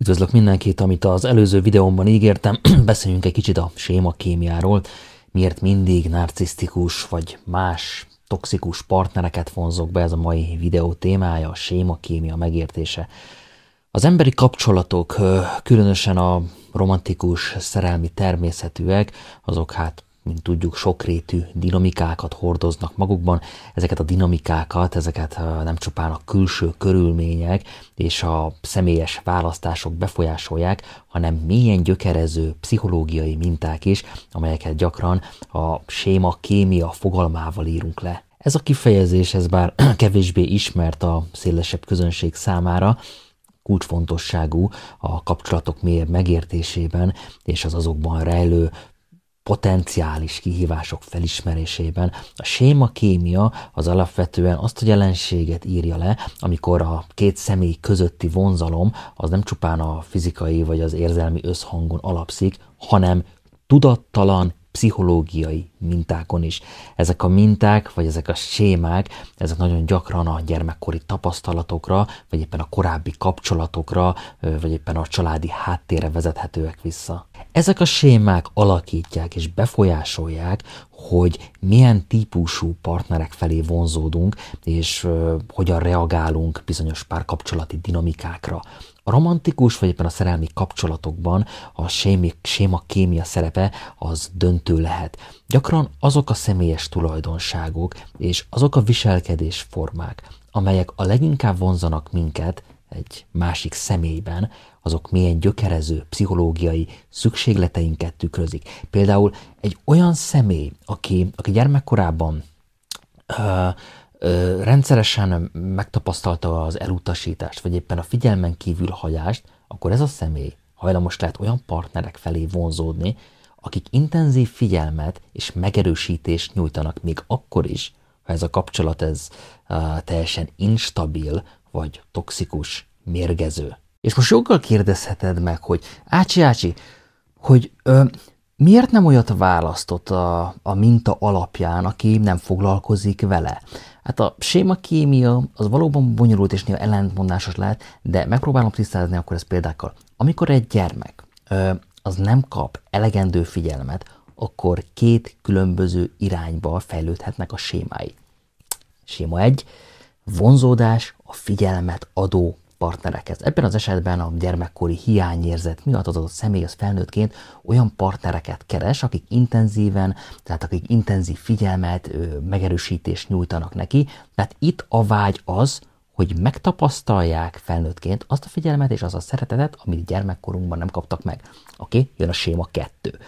Üdvözlök mindenkit, amit az előző videómban ígértem, beszéljünk egy kicsit a kémiáról, miért mindig narcisztikus vagy más toxikus partnereket vonzok be, ez a mai videó témája, a kémia megértése. Az emberi kapcsolatok, különösen a romantikus, szerelmi természetűek, azok hát mint tudjuk, sokrétű dinamikákat hordoznak magukban. Ezeket a dinamikákat, ezeket nem csupán a külső körülmények és a személyes választások befolyásolják, hanem mélyen gyökerező pszichológiai minták is, amelyeket gyakran a séma kémia fogalmával írunk le. Ez a kifejezés, ez bár kevésbé ismert a szélesebb közönség számára, kulcsfontosságú a kapcsolatok mélyebb megértésében és az azokban rejlő potenciális kihívások felismerésében. A sémakémia az alapvetően azt a jelenséget írja le, amikor a két személy közötti vonzalom az nem csupán a fizikai vagy az érzelmi összhangon alapszik, hanem tudattalan, pszichológiai mintákon is. Ezek a minták, vagy ezek a sémák, ezek nagyon gyakran a gyermekkori tapasztalatokra, vagy éppen a korábbi kapcsolatokra, vagy éppen a családi háttérre vezethetőek vissza. Ezek a sémák alakítják és befolyásolják, hogy milyen típusú partnerek felé vonzódunk, és hogyan reagálunk bizonyos párkapcsolati dinamikákra, a romantikus vagy éppen a szerelmi kapcsolatokban a sémi, séma kémia szerepe az döntő lehet. Gyakran azok a személyes tulajdonságok és azok a viselkedés formák, amelyek a leginkább vonzanak minket egy másik személyben, azok milyen gyökerező pszichológiai szükségleteinket tükrözik. Például egy olyan személy, aki, aki gyermekkorában ö, rendszeresen megtapasztalta az elutasítást, vagy éppen a figyelmen kívül hagyást, akkor ez a személy hajlamos lehet olyan partnerek felé vonzódni, akik intenzív figyelmet és megerősítést nyújtanak még akkor is, ha ez a kapcsolat ez uh, teljesen instabil, vagy toxikus, mérgező. És most joggal kérdezheted meg, hogy Ácsi, Ácsi, hogy ö, Miért nem olyat választott a, a minta alapján, aki nem foglalkozik vele? Hát a kémia az valóban bonyolult és néha ellentmondásos lehet, de megpróbálom tisztázni akkor ezt példákkal. Amikor egy gyermek az nem kap elegendő figyelmet, akkor két különböző irányba fejlődhetnek a sémái. Séma 1. Vonzódás a figyelmet adó partnerekhez. Ebben az esetben a gyermekkori hiányérzet miatt az adott személy az felnőttként olyan partnereket keres, akik intenzíven, tehát akik intenzív figyelmet, megerősítést nyújtanak neki. Tehát itt a vágy az, hogy megtapasztalják felnőttként azt a figyelmet és azt a szeretetet, amit gyermekkorunkban nem kaptak meg. Oké, okay? jön a séma kettő.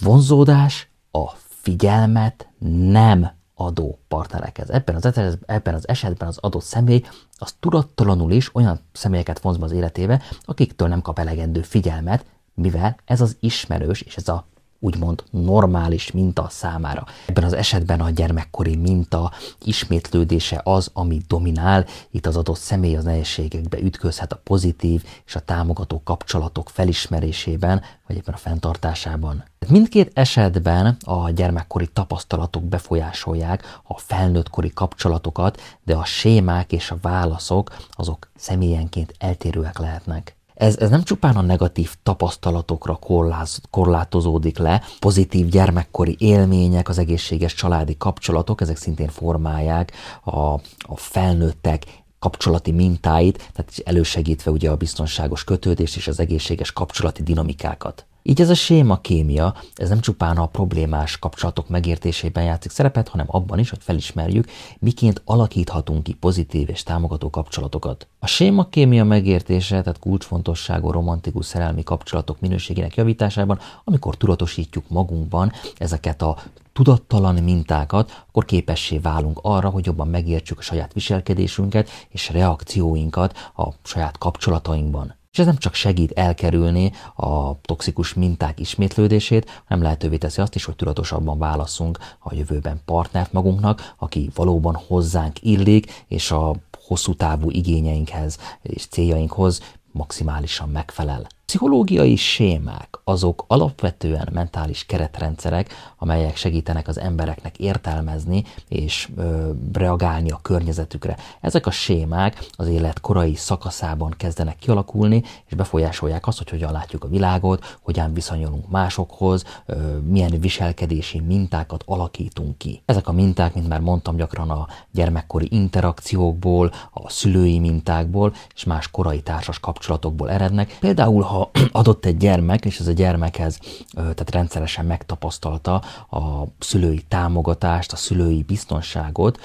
Vonzódás a figyelmet nem adó partnerekhez. Ebben az, esetben, ebben az esetben az adott személy az tudattalanul is olyan személyeket vonz be az életébe, akiktől nem kap elegendő figyelmet, mivel ez az ismerős és ez a úgymond normális minta számára. Ebben az esetben a gyermekkori minta ismétlődése az, ami dominál, itt az adott személy az nehézségekbe ütközhet a pozitív és a támogató kapcsolatok felismerésében, vagy éppen a fenntartásában. Mindkét esetben a gyermekkori tapasztalatok befolyásolják a felnőttkori kapcsolatokat, de a sémák és a válaszok azok személyenként eltérőek lehetnek ez, ez nem csupán a negatív tapasztalatokra korláz, korlátozódik le, pozitív gyermekkori élmények, az egészséges családi kapcsolatok, ezek szintén formálják a, a felnőttek kapcsolati mintáit, tehát elősegítve ugye a biztonságos kötődést és az egészséges kapcsolati dinamikákat. Így ez a séma kémia, ez nem csupán a problémás kapcsolatok megértésében játszik szerepet, hanem abban is, hogy felismerjük, miként alakíthatunk ki pozitív és támogató kapcsolatokat. A séma kémia megértése, tehát kulcsfontosságú romantikus szerelmi kapcsolatok minőségének javításában, amikor tudatosítjuk magunkban ezeket a tudattalan mintákat, akkor képessé válunk arra, hogy jobban megértsük a saját viselkedésünket és reakcióinkat a saját kapcsolatainkban. És ez nem csak segít elkerülni a toxikus minták ismétlődését, hanem lehetővé teszi azt is, hogy tudatosabban válaszunk a jövőben partnert magunknak, aki valóban hozzánk illik, és a hosszú távú igényeinkhez és céljainkhoz maximálisan megfelel pszichológiai sémák azok alapvetően mentális keretrendszerek, amelyek segítenek az embereknek értelmezni és ö, reagálni a környezetükre. Ezek a sémák az élet korai szakaszában kezdenek kialakulni, és befolyásolják azt, hogy hogyan látjuk a világot, hogyan viszonyulunk másokhoz, ö, milyen viselkedési mintákat alakítunk ki. Ezek a minták, mint már mondtam, gyakran a gyermekkori interakciókból, a szülői mintákból és más korai társas kapcsolatokból erednek. Például, ha ha adott egy gyermek, és ez a gyermekhez tehát rendszeresen megtapasztalta a szülői támogatást, a szülői biztonságot,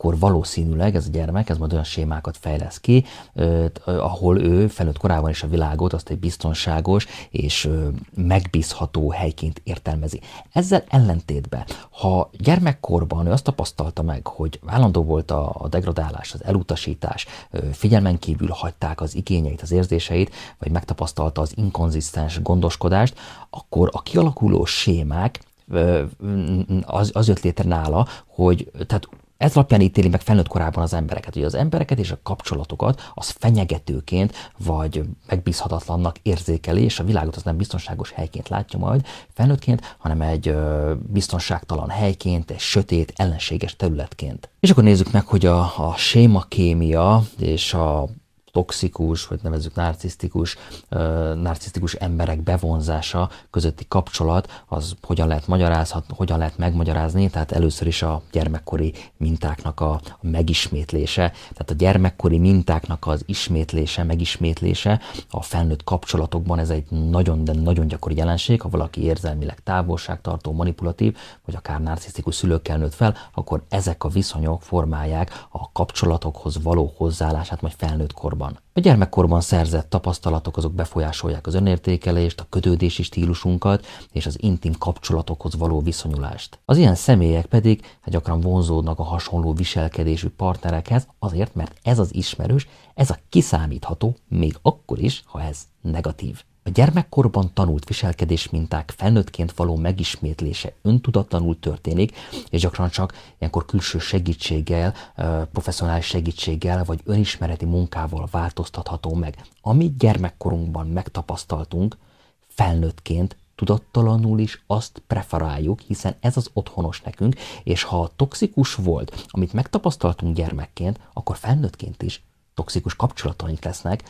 akkor valószínűleg ez a gyermek, ez majd olyan sémákat fejlesz ki, ahol ő felnőtt korában is a világot azt egy biztonságos és megbízható helyként értelmezi. Ezzel ellentétben, ha gyermekkorban ő azt tapasztalta meg, hogy állandó volt a degradálás, az elutasítás, figyelmen kívül hagyták az igényeit, az érzéseit, vagy megtapasztalta az inkonzisztens gondoskodást, akkor a kialakuló sémák az, az jött létre nála, hogy tehát ez alapján ítéli meg felnőtt korában az embereket, hogy az embereket és a kapcsolatokat az fenyegetőként vagy megbízhatatlannak érzékeli, és a világot az nem biztonságos helyként látja majd felnőttként, hanem egy biztonságtalan helyként, egy sötét, ellenséges területként. És akkor nézzük meg, hogy a, a sémakémia és a toxikus, vagy nevezzük narcisztikus, narcisztikus emberek bevonzása közötti kapcsolat, az hogyan lehet magyarázhat, hogyan lehet megmagyarázni, tehát először is a gyermekkori mintáknak a megismétlése, tehát a gyermekkori mintáknak az ismétlése, megismétlése a felnőtt kapcsolatokban ez egy nagyon, de nagyon gyakori jelenség, ha valaki érzelmileg távolságtartó, manipulatív, vagy akár narcisztikus szülőkkel nőtt fel, akkor ezek a viszonyok formálják a kapcsolatokhoz való hozzáállását majd felnőtt korban gyerekkorban. A gyermekkorban szerzett tapasztalatok azok befolyásolják az önértékelést, a kötődési stílusunkat és az intim kapcsolatokhoz való viszonyulást. Az ilyen személyek pedig hát gyakran vonzódnak a hasonló viselkedésű partnerekhez, azért, mert ez az ismerős, ez a kiszámítható, még akkor is, ha ez negatív gyermekkorban tanult viselkedésminták felnőttként való megismétlése öntudatlanul történik, és gyakran csak ilyenkor külső segítséggel, professzionális segítséggel vagy önismereti munkával változtatható meg. Amit gyermekkorunkban megtapasztaltunk, felnőttként tudattalanul is azt preferáljuk, hiszen ez az otthonos nekünk, és ha toxikus volt, amit megtapasztaltunk gyermekként, akkor felnőttként is toxikus kapcsolataink lesznek,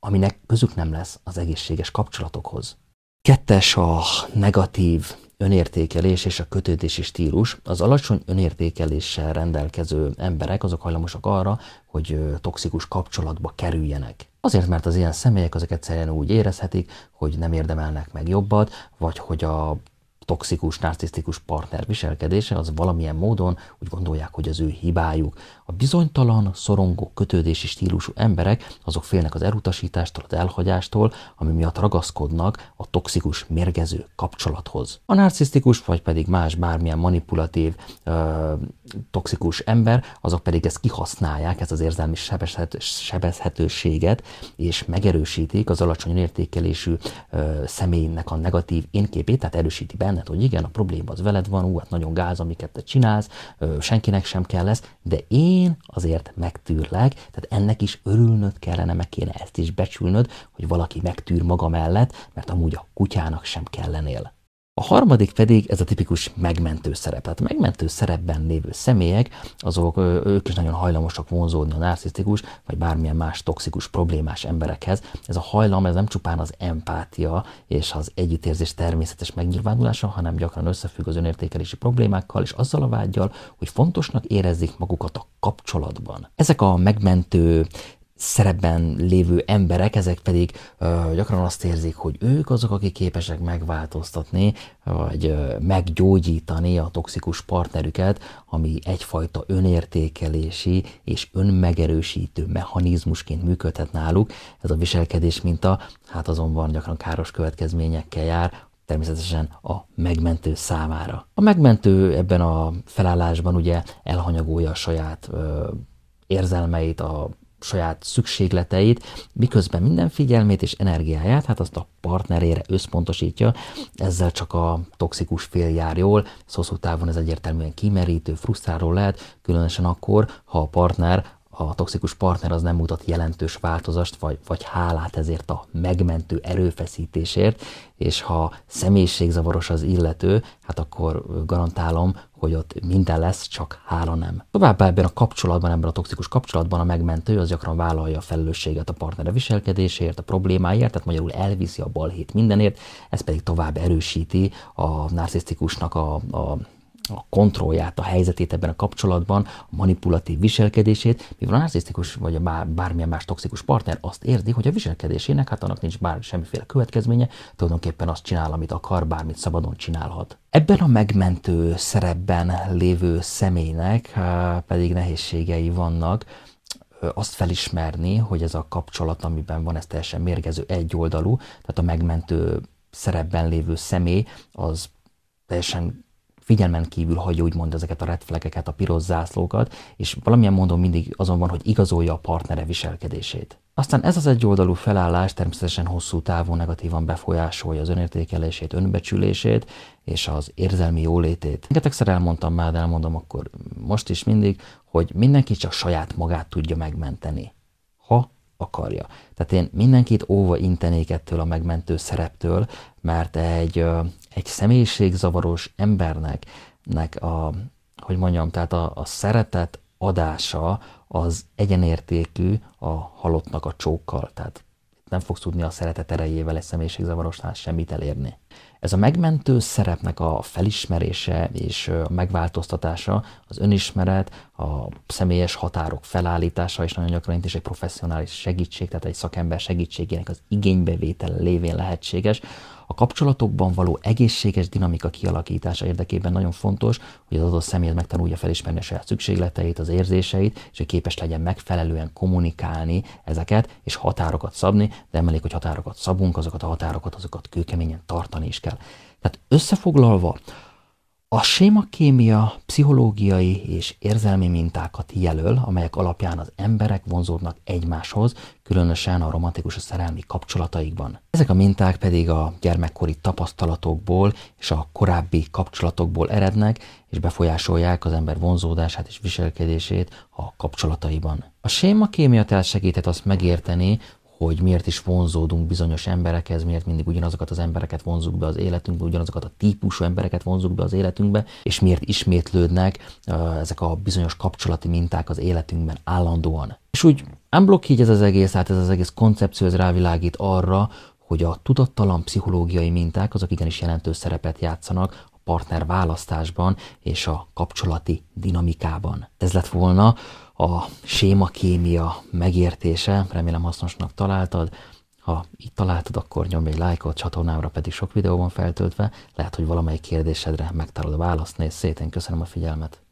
aminek közük nem lesz az egészséges kapcsolatokhoz. Kettes a negatív önértékelés és a kötődési stílus. Az alacsony önértékeléssel rendelkező emberek azok hajlamosak arra, hogy toxikus kapcsolatba kerüljenek. Azért, mert az ilyen személyek azok egyszerűen úgy érezhetik, hogy nem érdemelnek meg jobbat, vagy hogy a toxikus, narcisztikus partner viselkedése, az valamilyen módon úgy gondolják, hogy az ő hibájuk. A bizonytalan, szorongó, kötődési stílusú emberek, azok félnek az elutasítástól, az elhagyástól, ami miatt ragaszkodnak a toxikus, mérgező kapcsolathoz. A narcisztikus, vagy pedig más bármilyen manipulatív, ö, toxikus ember, azok pedig ezt kihasználják, ezt az érzelmi sebezhet, sebezhetőséget, és megerősítik az alacsony értékelésű ö, személynek a negatív énképét, tehát erősíti benne benned, hogy igen, a probléma az veled van, ú, hát nagyon gáz, amiket te csinálsz, senkinek sem kell ez, de én azért megtűrlek, tehát ennek is örülnöd kellene, meg kéne ezt is becsülnöd, hogy valaki megtűr maga mellett, mert amúgy a kutyának sem kellenél. A harmadik pedig ez a tipikus megmentő szerep. Tehát a megmentő szerepben lévő személyek, azok ők is nagyon hajlamosak vonzódni a narcisztikus, vagy bármilyen más toxikus problémás emberekhez. Ez a hajlam, ez nem csupán az empátia és az együttérzés természetes megnyilvánulása, hanem gyakran összefügg az önértékelési problémákkal és azzal a vágyal, hogy fontosnak érezzék magukat a kapcsolatban. Ezek a megmentő szerepben lévő emberek, ezek pedig ö, gyakran azt érzik, hogy ők azok, akik képesek megváltoztatni, vagy ö, meggyógyítani a toxikus partnerüket, ami egyfajta önértékelési és önmegerősítő mechanizmusként működhet náluk. Ez a viselkedés minta, hát azonban gyakran káros következményekkel jár, természetesen a megmentő számára. A megmentő ebben a felállásban ugye elhanyagolja a saját ö, érzelmeit, a saját szükségleteit, miközben minden figyelmét és energiáját, hát azt a partnerére összpontosítja, ezzel csak a toxikus fél jár jól, ez szóval hosszú távon ez egyértelműen kimerítő, frusztráló lehet, különösen akkor, ha a partner ha a toxikus partner az nem mutat jelentős változást, vagy, vagy hálát ezért a megmentő erőfeszítésért, és ha személyiségzavaros az illető, hát akkor garantálom, hogy ott minden lesz, csak hála nem. Továbbá ebben a kapcsolatban, ebben a toxikus kapcsolatban a megmentő az gyakran vállalja a felelősséget a partnere viselkedésért, a problémáért, tehát magyarul elviszi a balhét mindenért, ez pedig tovább erősíti a narcisztikusnak a, a a kontrollját, a helyzetét ebben a kapcsolatban, a manipulatív viselkedését, mivel a narcisztikus vagy a bármilyen más toxikus partner azt érzi, hogy a viselkedésének hát annak nincs bár semmiféle következménye, tulajdonképpen azt csinál, amit akar, bármit szabadon csinálhat. Ebben a megmentő szerepben lévő személynek pedig nehézségei vannak, azt felismerni, hogy ez a kapcsolat, amiben van, ez teljesen mérgező egyoldalú, tehát a megmentő szerepben lévő személy az teljesen figyelmen kívül hagyja úgymond ezeket a red flageket, a piros zászlókat, és valamilyen módon mindig azon van, hogy igazolja a partnere viselkedését. Aztán ez az egyoldalú felállás természetesen hosszú távon negatívan befolyásolja az önértékelését, önbecsülését és az érzelmi jólétét. Rengetegszer elmondtam már, de elmondom akkor most is mindig, hogy mindenki csak saját magát tudja megmenteni. Ha akarja. Tehát én mindenkit óva intenék ettől a megmentő szereptől, mert egy egy személyiségzavaros embernek nek a, hogy mondjam, tehát a, a szeretet adása az egyenértékű a halottnak a csókkal, tehát nem fogsz tudni a szeretet erejével egy személyiségzavarosnál semmit elérni. Ez a megmentő szerepnek a felismerése és a megváltoztatása, az önismeret, a személyes határok felállítása, és nagyon gyakran itt is egy professzionális segítség, tehát egy szakember segítségének az igénybevétel lévén lehetséges, a kapcsolatokban való egészséges dinamika kialakítása érdekében nagyon fontos, hogy az adott személy megtanulja felismerni a saját szükségleteit, az érzéseit, és hogy képes legyen megfelelően kommunikálni ezeket, és határokat szabni, de emelék, hogy határokat szabunk, azokat a határokat, azokat kőkeményen tartani is kell. Tehát összefoglalva, a sémakémia pszichológiai és érzelmi mintákat jelöl, amelyek alapján az emberek vonzódnak egymáshoz, különösen a romantikus a szerelmi kapcsolataikban. Ezek a minták pedig a gyermekkori tapasztalatokból és a korábbi kapcsolatokból erednek, és befolyásolják az ember vonzódását és viselkedését a kapcsolataiban. A sémakémia tehát segített azt megérteni, hogy miért is vonzódunk bizonyos emberekhez, miért mindig ugyanazokat az embereket vonzunk be az életünkbe, ugyanazokat a típusú embereket vonzunk be az életünkbe, és miért ismétlődnek ezek a bizonyos kapcsolati minták az életünkben állandóan. És úgy unblock így ez az egész, hát ez az egész koncepció, ez rávilágít arra, hogy a tudattalan pszichológiai minták azok igenis jelentős szerepet játszanak partner választásban és a kapcsolati dinamikában. Ez lett volna a sémakémia megértése, remélem hasznosnak találtad, ha itt találtad, akkor nyomj egy lájkot, csatornámra pedig sok videóban feltöltve, lehet, hogy valamelyik kérdésedre megtalálod a választ, nézz szét, én köszönöm a figyelmet.